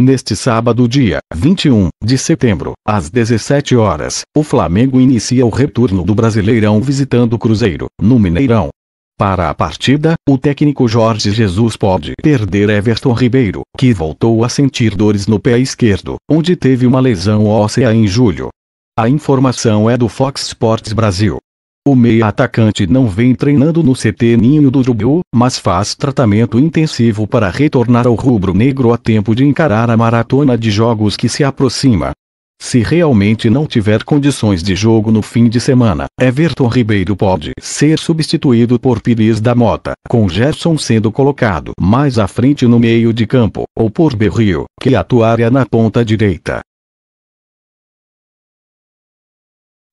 Neste sábado, dia 21 de setembro, às 17 horas, o Flamengo inicia o retorno do Brasileirão visitando o Cruzeiro, no Mineirão. Para a partida, o técnico Jorge Jesus pode perder Everton Ribeiro, que voltou a sentir dores no pé esquerdo, onde teve uma lesão óssea em julho. A informação é do Fox Sports Brasil. O meia atacante não vem treinando no CT Ninho do Urubu, mas faz tratamento intensivo para retornar ao rubro-negro a tempo de encarar a maratona de jogos que se aproxima. Se realmente não tiver condições de jogo no fim de semana, Everton Ribeiro pode ser substituído por Pires da Mota, com Gerson sendo colocado mais à frente no meio de campo, ou por Berrio, que atuaria na ponta direita.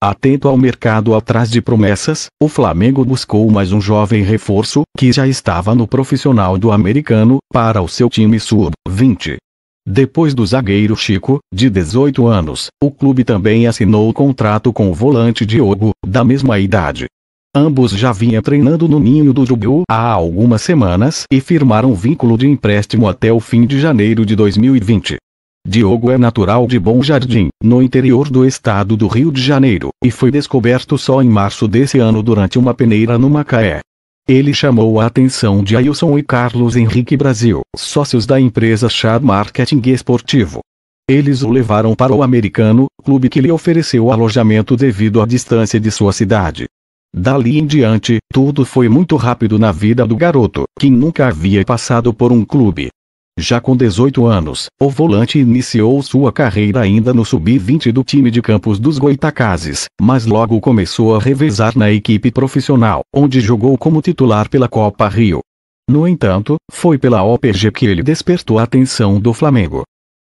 Atento ao mercado atrás de promessas, o Flamengo buscou mais um jovem reforço, que já estava no profissional do americano, para o seu time sub-20. Depois do zagueiro Chico, de 18 anos, o clube também assinou o contrato com o volante Diogo, da mesma idade. Ambos já vinham treinando no Ninho do Jubil há algumas semanas e firmaram vínculo de empréstimo até o fim de janeiro de 2020. Diogo é natural de Bom Jardim, no interior do estado do Rio de Janeiro, e foi descoberto só em março desse ano durante uma peneira no Macaé. Ele chamou a atenção de Ailson e Carlos Henrique Brasil, sócios da empresa Chad Marketing Esportivo. Eles o levaram para o americano, clube que lhe ofereceu alojamento devido à distância de sua cidade. Dali em diante, tudo foi muito rápido na vida do garoto, que nunca havia passado por um clube. Já com 18 anos, o volante iniciou sua carreira ainda no sub-20 do time de campos dos Goitacazes, mas logo começou a revezar na equipe profissional, onde jogou como titular pela Copa Rio. No entanto, foi pela OPG que ele despertou a atenção do Flamengo.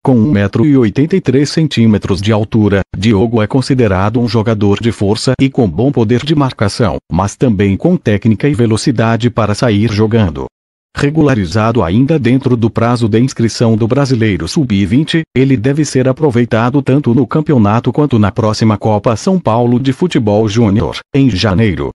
Com 1,83m de altura, Diogo é considerado um jogador de força e com bom poder de marcação, mas também com técnica e velocidade para sair jogando regularizado ainda dentro do prazo de inscrição do Brasileiro Sub-20, ele deve ser aproveitado tanto no campeonato quanto na próxima Copa São Paulo de Futebol Júnior, em janeiro.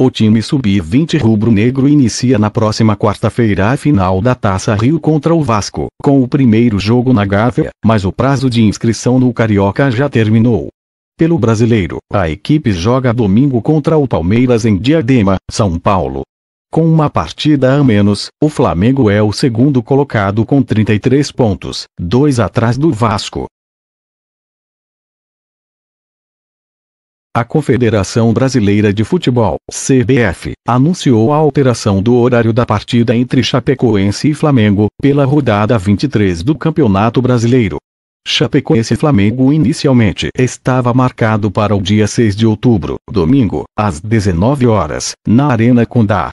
O time sub-20 rubro-negro inicia na próxima quarta-feira a final da Taça Rio contra o Vasco, com o primeiro jogo na Gávea, mas o prazo de inscrição no Carioca já terminou. Pelo brasileiro, a equipe joga domingo contra o Palmeiras em Diadema, São Paulo, com uma partida a menos, o Flamengo é o segundo colocado com 33 pontos, dois atrás do Vasco. A Confederação Brasileira de Futebol, CBF, anunciou a alteração do horário da partida entre Chapecoense e Flamengo, pela rodada 23 do Campeonato Brasileiro. Chapecoense e Flamengo inicialmente estava marcado para o dia 6 de outubro, domingo, às 19 horas, na Arena Condá,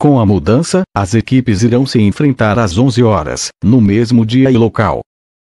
com a mudança, as equipes irão se enfrentar às 11 horas, no mesmo dia e local.